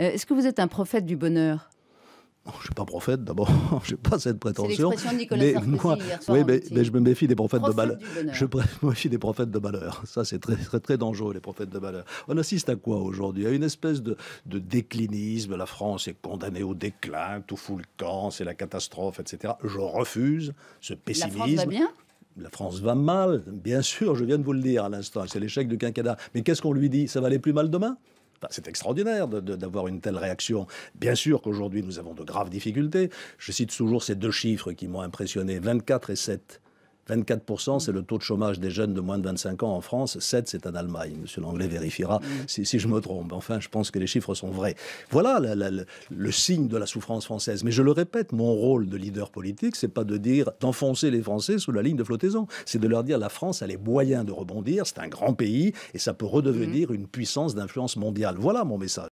Euh, est-ce que vous êtes un prophète du bonheur oh, je ne suis pas prophète d'abord, je n'ai pas cette prétention. De Nicolas mais oui, mais, je me méfie des prophètes de malheur. Je me méfie des prophètes de malheur. Ça, c'est très, très, très dangereux, les prophètes de malheur. On assiste à quoi aujourd'hui À une espèce de, déclinisme. La France est condamnée au déclin, tout fout le camp, c'est la catastrophe, etc. Je refuse ce pessimisme. La France va bien la France va mal, bien sûr, je viens de vous le dire à l'instant, c'est l'échec de quinquennat. Mais qu'est-ce qu'on lui dit Ça va aller plus mal demain bah, c'est extraordinaire d'avoir une telle réaction. Bien sûr qu'aujourd'hui, nous avons de graves difficultés. Je cite toujours ces deux chiffres qui m'ont impressionné, 24 et 7. 24%, mm. c'est le taux de chômage des jeunes de moins de 25 ans en France. 7, c'est en Allemagne. Monsieur Langlais vérifiera mm. si, je me trompe. Enfin, je pense que les chiffres sont vrais. Voilà le, signe de la souffrance française. Mais je le répète, mon rôle de leader politique, c'est pas de dire d'enfoncer les Français sous la ligne de flottaison. C'est de leur dire la France a les moyens de rebondir. C'est un grand pays et ça peut redevenir mm. une puissance d'influence mondiale. Voilà mon message.